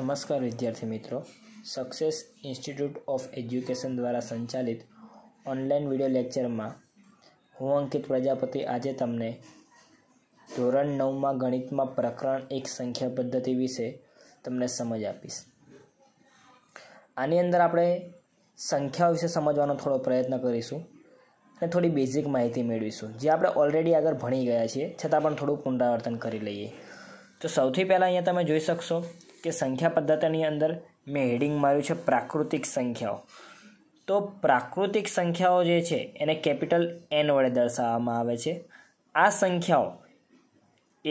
નમસ્કાર વિદ્યાર્થી મિત્રો સક્સેસ ઇન્સ્ટિટ્યૂટ ઓફ એજ્યુકેશન દ્વારા સંચાલિત ઓનલાઈન વિડિયો લેક્ચરમાં હું અંકિત પ્રજાપતિ આજે તમને ધોરણ નવમાં ગણિતમાં પ્રકરણ એક સંખ્યા પદ્ધતિ વિશે તમને સમજ આપીશ આની અંદર આપણે સંખ્યા વિશે સમજવાનો થોડો પ્રયત્ન કરીશું અને થોડી બેઝિક માહિતી મેળવીશું જે આપણે ઓલરેડી આગળ ભણી ગયા છીએ છતાં પણ થોડું પુનરાવર્તન કરી લઈએ તો સૌથી પહેલાં અહીંયા તમે જોઈ શકશો કે સંખ્યા પદ્ધતિની અંદર મેં હેડિંગ માર્યું છે પ્રાકૃતિક સંખ્યાઓ તો પ્રાકૃતિક સંખ્યાઓ જે છે એને કેપિટલ એન વડે દર્શાવવામાં આવે છે આ સંખ્યાઓ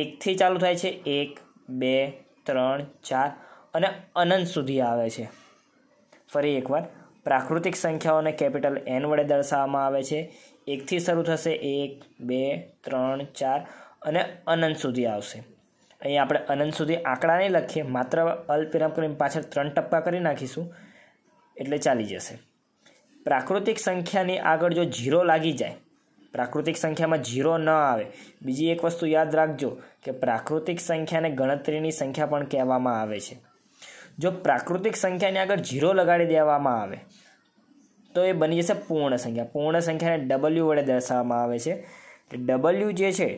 એકથી ચાલુ થાય છે એક બે ત્રણ ચાર અને અનંત સુધી આવે છે ફરી એકવાર પ્રાકૃતિક સંખ્યાઓને કેપિટલ એન વડે દર્શાવવામાં આવે છે એકથી શરૂ થશે એક બે ત્રણ ચાર અને અનંત સુધી આવશે અહીં આપણે અનંત સુધી આંકડા નહીં લખીએ માત્ર અલ્પવિરામ કરીને પાછળ ત્રણ ટપ્પા કરી નાખીશું એટલે ચાલી જશે પ્રાકૃતિક સંખ્યાની આગળ જો ઝીરો લાગી જાય પ્રાકૃતિક સંખ્યામાં ઝીરો ન આવે બીજી એક વસ્તુ યાદ રાખજો કે પ્રાકૃતિક સંખ્યાને ગણતરીની સંખ્યા પણ કહેવામાં આવે છે જો પ્રાકૃતિક સંખ્યાની આગળ ઝીરો લગાડી દેવામાં આવે તો એ બની જશે પૂર્ણ સંખ્યા પૂર્ણ સંખ્યાને ડબલ્યુ વડે દર્શાવવામાં આવે છે ડબલ્યુ જે છે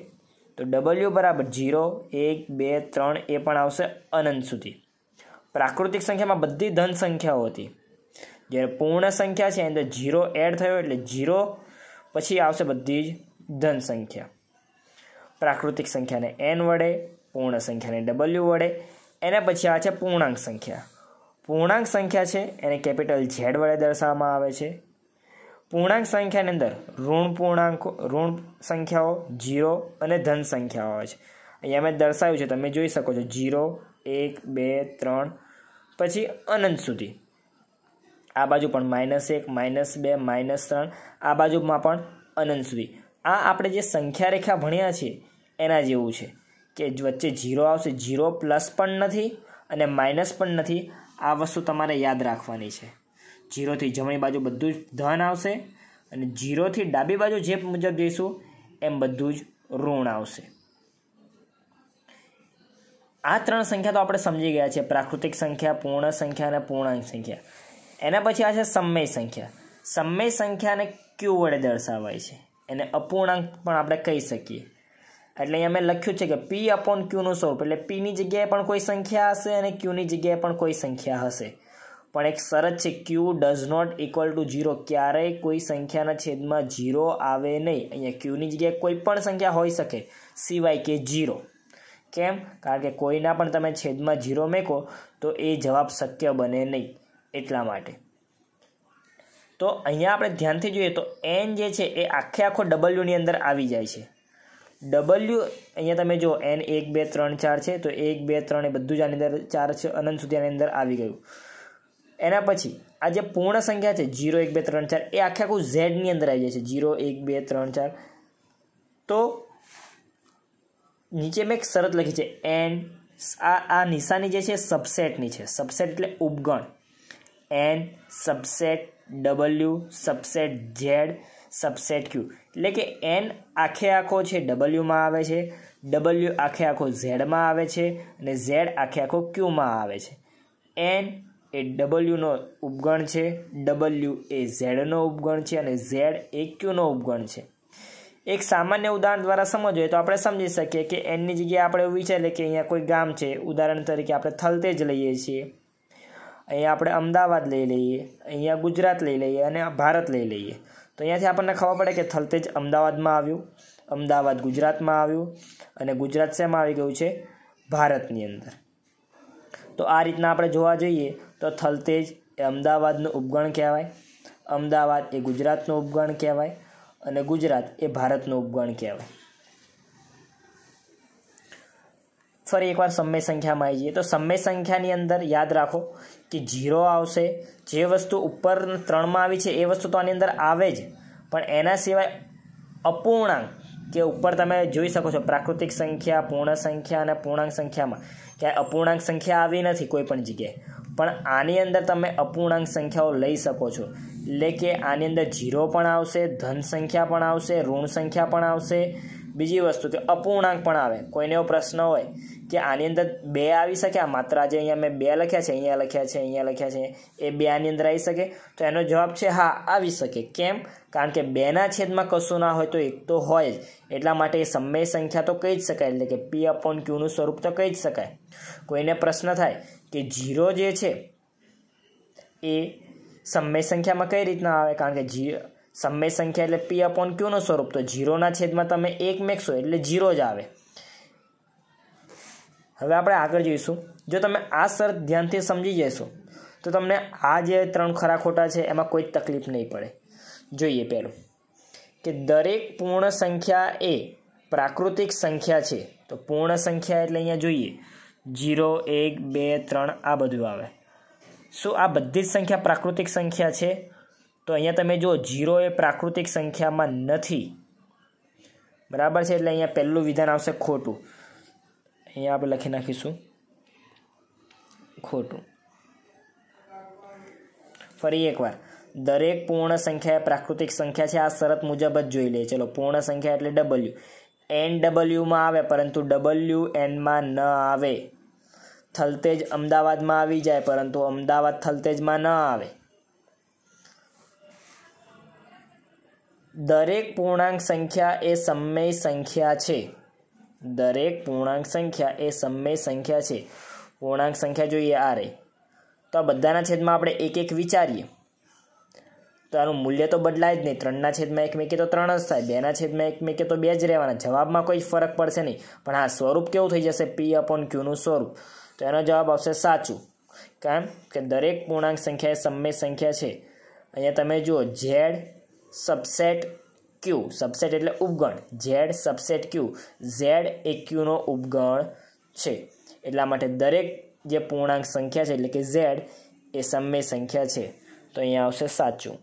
તો ડબલ્યુ બરાબર ઝીરો એક બે ત્રણ એ પણ આવશે અનંત સુધી પ્રાકૃતિક સંખ્યામાં બધી ધન સંખ્યાઓ હતી જ્યારે પૂર્ણ સંખ્યા છે અંદર ઝીરો એડ થયો એટલે ઝીરો પછી આવશે બધી જ ધન સંખ્યા પ્રાકૃતિક સંખ્યાને એન વડે પૂર્ણ સંખ્યાને ડબલ્યુ વડે એને પછી આ છે પૂર્ણાંક સંખ્યા પૂર્ણાંક સંખ્યા છે એને કેપિટલ ઝેડ વડે દર્શાવવામાં આવે છે પૂર્ણાંક સંખ્યાની અંદર ઋણ પૂર્ણાંકો ઋણ સંખ્યાઓ જીરો અને ધન સંખ્યાઓ હોય છે અહીંયા મેં દર્શાવ્યું છે તમે જોઈ શકો છો જીરો એક બે ત્રણ પછી અનંત સુધી આ બાજુ પણ માઇનસ એક માઇનસ બે માઇનસ ત્રણ આ બાજુમાં પણ અનંત સુધી આ આપણે જે સંખ્યા રેખા ભણ્યા છીએ એના જેવું છે કે વચ્ચે જીરો આવશે જીરો પ્લસ પણ નથી અને માઇનસ પણ નથી આ વસ્તુ તમારે યાદ રાખવાની છે જીરોથી જમણી બાજુ બધું જ ધન આવશે અને જીરોથી ડાબી બાજુ જે મુજબ જઈશું એમ બધું જ ઋણ આવશે આ ત્રણ સંખ્યા તો આપણે સમજી ગયા છીએ પ્રાકૃતિક સંખ્યા પૂર્ણ સંખ્યા અને પૂર્ણાંક સંખ્યા એના પછી આ છે સમય સંખ્યા સમય સંખ્યાને ક્યુ વડે દર્શાવાય છે એને અપૂર્ણાંક પણ આપણે કહી શકીએ એટલે અહીંયા મેં લખ્યું છે કે પી અપોન ક્યુનું સ્વરૂપ એટલે પીની જગ્યાએ પણ કોઈ સંખ્યા હશે અને ક્યુની જગ્યાએ પણ કોઈ સંખ્યા હશે પણ એક શરત છે Q does not equal to zero ક્યારેય કોઈ સંખ્યાના છેદમાં ઝીરો આવે નહીં અહીંયા ક્યુની જગ્યાએ કોઈ પણ સંખ્યા હોઈ શકે સિવાય કે ઝીરો કેમ કારણ કે કોઈના પણ તમે છેદમાં ઝીરો મેકો તો એ જવાબ શક્ય બને નહીં એટલા માટે તો અહીંયા આપણે ધ્યાનથી જોઈએ તો એન જે છે એ આખે આખો ડબલ્યુની અંદર આવી જાય છે ડબલ્યુ અહીંયા તમે જો એન એક બે ત્રણ ચાર છે તો એક બે ત્રણ એ બધું જ આની અંદર ચાર છે અનંત સુધી આની અંદર આવી ગયું એના પછી આ જે પૂર્ણ સંખ્યા છે જીરો એક બે ત્રણ ચાર એ આખે આખું ઝેડની અંદર આવી જાય છે જીરો એક બે ત્રણ ચાર તો નીચે મેં એક શરત લખી છે એન આ આ નિશાની જે છે સબસેટની છે સબસેટ એટલે ઉપગણ N subset W subset Z subset Q એટલે કે એન આખે આખો છે ડબલ્યુમાં આવે છે ડબલ્યુ આખે આખો ઝેડમાં આવે છે અને ઝેડ આખે આખો ક્યુમાં આવે છે એન એ ડબલ્યુનો ઉપગણ છે ડબલ્યુ એ ઝેડનો ઉપગણ છે અને ઝેડ એ ક્યુનો ઉપગણ છે એક સામાન્ય ઉદાહરણ દ્વારા સમજવું તો આપણે સમજી શકીએ કે એનની જગ્યાએ આપણે એવું વિચારીએ કે અહીંયા કોઈ ગામ છે ઉદાહરણ તરીકે આપણે થલતેજ લઈએ છીએ અહીંયા આપણે અમદાવાદ લઈ લઈએ અહીંયા ગુજરાત લઈ લઈએ અને ભારત લઈ લઈએ તો અહીંયાથી આપણને ખબર પડે કે થલતેજ અમદાવાદમાં આવ્યું અમદાવાદ ગુજરાતમાં આવ્યું અને ગુજરાત શેમાં આવી ગયું છે ભારતની અંદર તો આ રીતના આપણે જોવા જઈએ તો થલતેજ એ અમદાવાદનું ઉપગણ કહેવાય અમદાવાદ એ ગુજરાતનું ઉપગણ કહેવાય અને ગુજરાત એ ભારતનું ઉપગણ કહેવાય ફરી એકવાર સમય સંખ્યામાં આવી જઈએ તો સમય સંખ્યાની અંદર યાદ રાખો કે જીરો આવશે જે વસ્તુ ઉપર ત્રણમાં આવી છે એ વસ્તુ તો આની અંદર આવે જ પણ એના સિવાય અપૂર્ણાંક કે ઉપર તમે જોઈ શકો છો પ્રાકૃતિક સંખ્યા પૂર્ણ સંખ્યા અને પૂર્ણાંક સંખ્યામાં ક્યાંય અપૂર્ણાંક સંખ્યા આવી નથી કોઈ પણ જગ્યાએ પણ આની અંદર તમે અપૂર્ણાંક સંખ્યાઓ લઈ શકો છો એટલે કે આની અંદર ઝીરો પણ આવશે ધન સંખ્યા પણ આવશે ઋણ સંખ્યા પણ આવશે બીજી વસ્તુ કે અપૂર્ણાંક પણ આવે કોઈને એવો પ્રશ્ન હોય કે આની અંદર બે આવી શક્યા માત્ર આજે અહીંયા મેં બે લખ્યા છે અહીંયા લખ્યા છે અહીંયા લખ્યા છે એ બે આની અંદર આવી શકે તો એનો જવાબ છે હા આવી શકે કેમ કારણ કે બેના છેદમાં કશું ના હોય તો એક તો હોય જ એટલા માટે એ સમય સંખ્યા તો કહી જ શકાય એટલે કે પી અપોન ક્યુનું સ્વરૂપ તો કહી જ શકાય કોઈને પ્રશ્ન થાય કે જીરો જે છે એ સમય સંખ્યામાં કઈ રીતના આવે કારણ કે જી સમય સંખ્યા એટલે પી અપોન ક્યુનું સ્વરૂપ તો જીરોના છેદમાં તમે એક મેકશો એટલે જીરો જ આવે હવે આપણે આગળ જોઈશું જો તમે આ શરત ધ્યાનથી સમજી જશો તો તમને આ જે ત્રણ ખરા ખોટા છે એમાં કોઈ તકલીફ નહીં પડે જોઈએ પહેલું કે દરેક પૂર્ણ સંખ્યા એ પ્રાકૃતિક સંખ્યા છે તો પૂર્ણ સંખ્યા એટલે અહીંયા જોઈએ જીરો એક બે ત્રણ આ બધું આવે શું આ બધી જ સંખ્યા પ્રાકૃતિક સંખ્યા છે તો અહીંયા તમે જુઓ જીરો એ પ્રાકૃતિક સંખ્યામાં નથી બરાબર છે એટલે અહીંયા પહેલું વિધાન આવશે ખોટું અહીંયા આપણે લખી નાખીશું ખોટું ફરી એકવાર દરેક પૂર્ણ સંખ્યા એ પ્રાકૃતિક સંખ્યા છે આ શરત મુજબ જ જોઈ લઈએ ચલો પૂર્ણ સંખ્યા એટલે ડબલ્યુ એન ડબલ્યુમાં આવે પરંતુ ડબલ્યુ એનમાં ન આવે થલતેજ અમદાવાદમાં આવી જાય પરંતુ અમદાવાદ થલતેજમાં ન આવે દરેક પૂર્ણાંક સંખ્યા એ સમય સંખ્યા છે દરેક પૂર્ણાંક સંખ્યા એ સમય સંખ્યા છે પૂર્ણાંક સંખ્યા જોઈએ આ રહી તો આ બધાના છેદમાં આપણે એક એક વિચારીએ તો આનું મૂલ્ય તો બદલાય જ નહીં ત્રણના છેદમાં એક મેકે તો ત્રણ જ થાય બેના છેદમાં એક મેકે તો બે જ રહેવાના જવાબમાં કોઈ ફરક પડશે નહીં પણ આ સ્વરૂપ કેવું થઈ જશે પી અપોન ક્યુનું સ્વરૂપ તો એનો જવાબ આવશે સાચું કારણ કે દરેક પૂર્ણાંક સંખ્યા એ સમય સંખ્યા છે અહીંયા તમે જુઓ ઝેડ સબસેટ q subset એટલે ઉપગણ z subset q z a q નો ઉપગણ છે એટલે માટે દરેક જે પૂર્ણાંક સંખ્યા છે એટલે કે z એ સંમેય સંખ્યા છે તો અહીંયા આવશે સાચું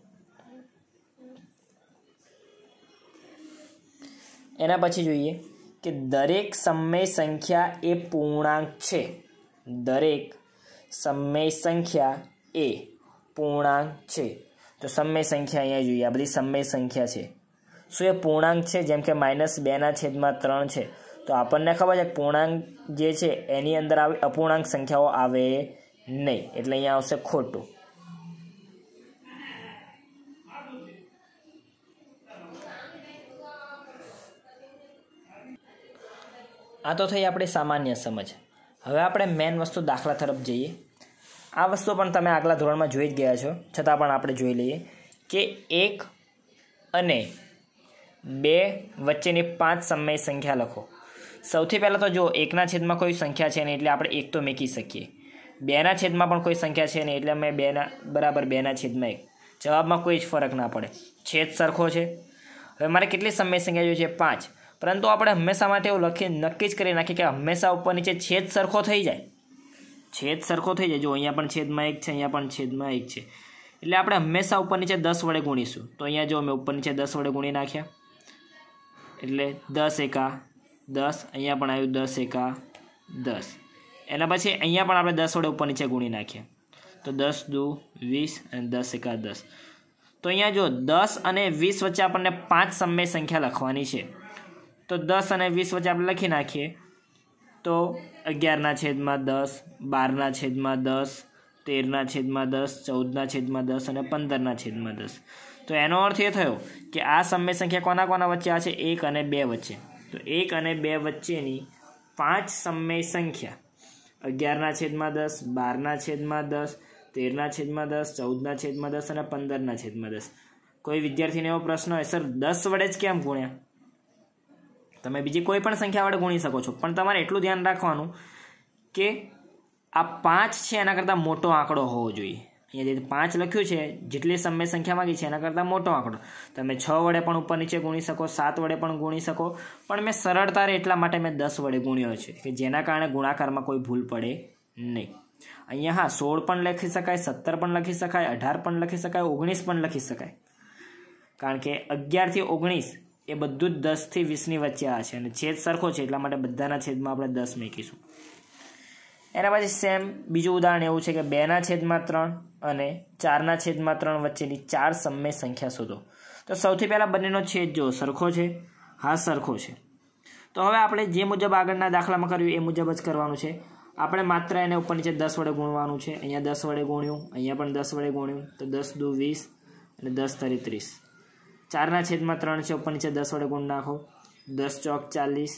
એના પછી જોઈએ કે દરેક સંમેય સંખ્યા એ પૂર્ણાંક છે દરેક સંમેય સંખ્યા એ પૂર્ણાંક છે તો સંમેય સંખ્યા અહીંયા જોઈએ આ બધી સંમેય સંખ્યા છે શું એ પૂર્ણાંક છે જેમ કે માઇનસ બેના છેદમાં ત્રણ છે તો આપણને ખબર છે પૂર્ણાંક જે છે એની અંદર આવી અપૂર્ણાંક સંખ્યાઓ આવે નહીં એટલે અહીંયા આવશે ખોટું આ તો થઈ આપણી સામાન્ય સમજ હવે આપણે મેન વસ્તુ દાખલા તરફ જઈએ આ વસ્તુ પણ તમે આગલા ધોરણમાં જોઈ જ ગયા છો છતાં પણ આપણે જોઈ લઈએ કે એક અને બે વચ્ચેની પાંચ સમય સંખ્યા લખો સૌથી પહેલાં તો જો એકના છેદમાં કોઈ સંખ્યા છે નહીં એટલે આપણે એક તો મૂકી શકીએ બેના છેદમાં પણ કોઈ સંખ્યા છે નહીં એટલે અમે બેના બરાબર બેના છેદમાં એક જવાબમાં કોઈ જ ફરક ના પડે છેદ સરખો છે હવે મારે કેટલી સમય સંખ્યા જોઈએ છે પાંચ પરંતુ આપણે હંમેશા માટે એવું લખી નક્કી જ કરી નાખીએ કે હંમેશા ઉપર નીચે છેદ સરખો થઈ જાય છેદ સરખો થઈ જાય જો અહીંયા પણ છેદમાં એક છે અહીંયા પણ છેદમાં એક છે એટલે આપણે હંમેશા ઉપર નીચે દસ વડે ગુણીશું તો અહીંયા જો અમે ઉપર નીચે દસ વડે ગુણી નાખ્યા એટલે દસ એકા દસ અહીંયા પણ આવ્યું દસ એકા દસ એના પછી અહીંયા પણ આપણે દસ વડે ઉપર નીચે ગુણી નાખીએ તો દસ દુ વીસ અને દસ એકા દસ તો અહીંયા જો દસ અને વીસ વચ્ચે આપણને પાંચ સમય સંખ્યા લખવાની છે તો દસ અને વીસ વચ્ચે આપણે લખી નાખીએ તો અગિયારના છેદમાં દસ બારના છેદમાં દસ તેરના છેદમાં દસ ચૌદના છેદમાં દસ અને પંદરના છેદમાં દસ તો એનો અર્થ એ થયો કે આ સમય સંખ્યા કોના કોના વચ્ચે આ છે એક અને બે વચ્ચે તો એક અને બે વચ્ચેની પાંચ સમય સંખ્યા અગિયારના છેદમાં દસ બારના છેદમાં દસ તેરના છેદમાં દસ ચૌદના છેદમાં દસ અને પંદરના છેદમાં દસ કોઈ વિદ્યાર્થીને એવો પ્રશ્ન હોય સર દસ વડે જ કેમ ગુણ્યા તમે બીજી કોઈ પણ સંખ્યા વડે ગુણી શકો છો પણ તમારે એટલું ધ્યાન રાખવાનું કે આ પાંચ છે એના કરતાં મોટો આંકડો હોવો જોઈએ અહીંયા જે પાંચ લખ્યું છે જેટલી સમય સંખ્યા માગી છે એના કરતાં મોટો આંકડો તમે છ વડે પણ ઉપર નીચે ગુણી શકો સાત વડે પણ ગુણી શકો પણ મેં સરળતા રહે એટલા માટે મેં દસ વડે ગુણ્યો છે કે જેના કારણે ગુણાકારમાં કોઈ ભૂલ પડે નહીં અહીંયા હા સોળ પણ લખી શકાય સત્તર પણ લખી શકાય અઢાર પણ લખી શકાય ઓગણીસ પણ લખી શકાય કારણ કે અગિયારથી ઓગણીસ એ બધું જ દસથી વીસની વચ્ચે આ છે અને છેદ સરખો છે એટલા માટે બધાના છેદમાં આપણે દસ મૂકીશું એના પછી સેમ બીજું ઉદાહરણ એવું છે કે બેના છેદમાં ત્રણ અને ચારના છેદમાં ત્રણ વચ્ચેની ચાર સમય સંખ્યા શોધો તો સૌથી પહેલાં બંનેનો છેદ જો સરખો છે હા સરખો છે તો હવે આપણે જે મુજબ આગળના દાખલામાં કર્યું એ મુજબ જ કરવાનું છે આપણે માત્ર એને ઉપર નીચે દસ વડે ગુણવાનું છે અહીંયા દસ વડે ગુણ્યું અહીંયા પણ દસ વડે ગુણ્યું તો દસ દુ વીસ અને દસ તરી ત્રીસ ચારના છેદમાં ત્રણ છે ઉપર નીચે દસ વડે ગુણ નાખો દસ ચોક ચાલીસ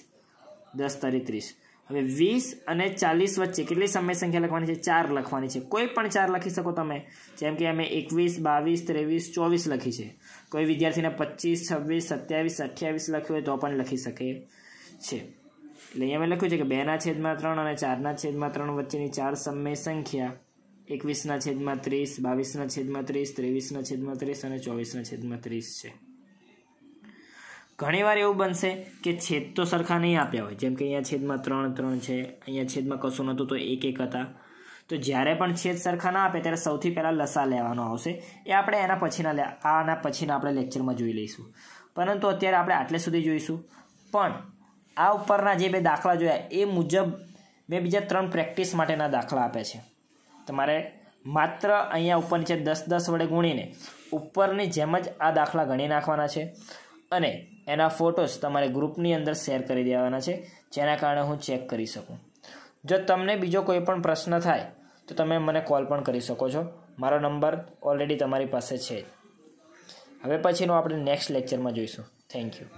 દસ તરી ત્રીસ હવે વીસ અને ચાલીસ વચ્ચે કેટલી સમય સંખ્યા લખવાની છે ચાર લખવાની છે કોઈ પણ ચાર લખી શકો તમે જેમ કે અમે એકવીસ બાવીસ ત્રેવીસ ચોવીસ લખી છે કોઈ વિદ્યાર્થીને પચીસ છવ્વીસ સત્યાવીસ અઠ્યાવીસ લખ્યું હોય તો પણ લખી શકે છે એટલે અહીંયા મેં લખ્યું છે કે બેના છેદમાં ત્રણ અને ચારના છેદમાં ત્રણ વચ્ચેની ચાર સમય સંખ્યા એકવીસના છેદમાં ત્રીસ બાવીસના છેદમાં ત્રીસ ત્રેવીસના છેદમાં ત્રીસ અને ચોવીસના છેદમાં ત્રીસ છે ઘણીવાર એવું બનશે કે છેદ તો સરખા નહીં આપ્યા હોય જેમ કે અહીંયા છેદમાં ત્રણ ત્રણ છે અહીંયા છેદમાં કશું નહોતું તો એક એક હતા તો જ્યારે પણ છેદ સરખા ના આપે ત્યારે સૌથી પહેલાં લસા લેવાનો આવશે એ આપણે એના પછીના લે આના પછીના આપણે લેક્ચરમાં જોઈ લઈશું પરંતુ અત્યારે આપણે આટલે સુધી જોઈશું પણ આ ઉપરના જે બે દાખલા જોયા એ મુજબ મેં બીજા ત્રણ પ્રેક્ટિસ માટેના દાખલા આપ્યા છે તમારે માત્ર અહીંયા ઉપર નીચે દસ દસ વડે ગુણીને ઉપરની જેમ જ આ દાખલા ગણી નાખવાના છે અને એના ફોટોસ તમારે ગ્રુપની અંદર શેર કરી દેવાના છે જેના કારણે હું ચેક કરી શકું જો તમને બીજો કોઈ પણ પ્રશ્ન થાય તો તમે મને કોલ પણ કરી શકો છો મારો નંબર ઓલરેડી તમારી પાસે છે હવે પછીનું આપણે નેક્સ્ટ લેક્ચરમાં જોઈશું થેન્ક યુ